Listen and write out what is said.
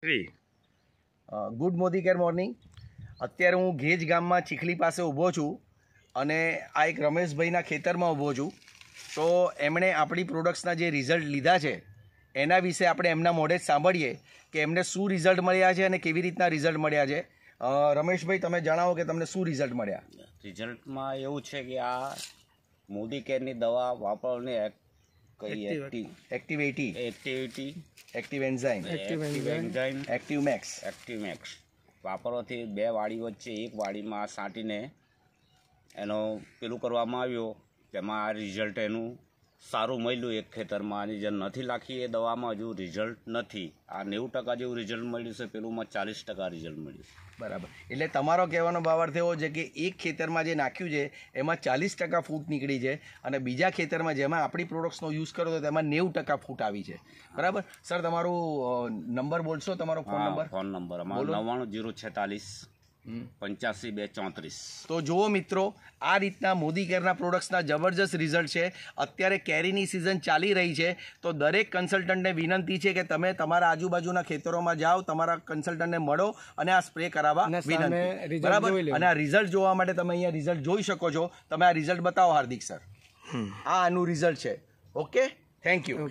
Shri good Modicare morning અત્યારે હું ઘેજ ગામમાં ચીખલી પાસે ઊભો છું અને આ એક રમેશભાઈના ખેતરમાં ઊભો છું તો એમણે આપણી પ્રોડક્ટ્સના જે રિઝલ્ટ લીધા છે એના વિશે આપણે એમના મોઢે જ સાંભળીએ કે એમને શું રિઝલ્ટ મળ્યા છે અને કેવી રીતના રિઝલ્ટ મળ્યા છે રમેશભાઈ તમે જણાવો કે તમને શું રિઝલ્ટ મળ્યા રિઝલ્ટમાં એવું છે કે આ મોદી કેરની દવા વાપરવાની activity activity activity active enzyme active enzyme max active max વાપરવાથી બે વાડી વચ્ચે એક વાડીમાં સાંટીને એનો પેલું કરવામાં આવ્યો તેમાં આ રિઝલ્ટ એનું સારું મળ્યું એક ખેતરમાં આની જે નથી લાખી એ દવામાં હજુ રિઝલ્ટ નથી આ નેવું ટકા જેવું રિઝલ્ટ મળ્યું છે પેલુંમાં ચાલીસ ટકા રિઝલ્ટ મળ્યું બરાબર એટલે તમારો કહેવાનો ભાવાર્થ એવો છે કે એક ખેતરમાં જે નાખ્યું છે એમાં ચાલીસ ટકા ફૂટ નીકળી છે અને બીજા ખેતરમાં જેમાં આપણી પ્રોડક્ટ્સનો યુઝ કરો તો તેમાં નેવું ટકા ફૂટ આવી છે બરાબર સર તમારો નંબર બોલશો તમારો ફોન નંબર ફોન નંબર અમારો નવ્વાણું જીરો છેતાલીસ પંચ્યાસી બે ચોત્રીસ તો જુઓ મિત્રો આ રીતના મોદી કેરના પ્રોડક્ટ્સના જબરજસ્ત રિઝલ્ટ છે અત્યારે કેરીની સિઝન ચાલી રહી છે તો દરેક કન્સલ્ટન્ટને વિનંતી છે કે તમે તમારા આજુબાજુના ખેતરોમાં જાઓ તમારા કન્સલ્ટન્ટને મળો અને આ સ્પ્રે કરાવવા વિનંતી બરાબર અને આ રિઝલ્ટ જોવા માટે તમે અહીંયા રિઝલ્ટ જોઈ શકો છો તમે આ રિઝલ્ટ બતાવો હાર્દિક સર આ આનું રિઝલ્ટ છે ઓકે થેન્ક યુ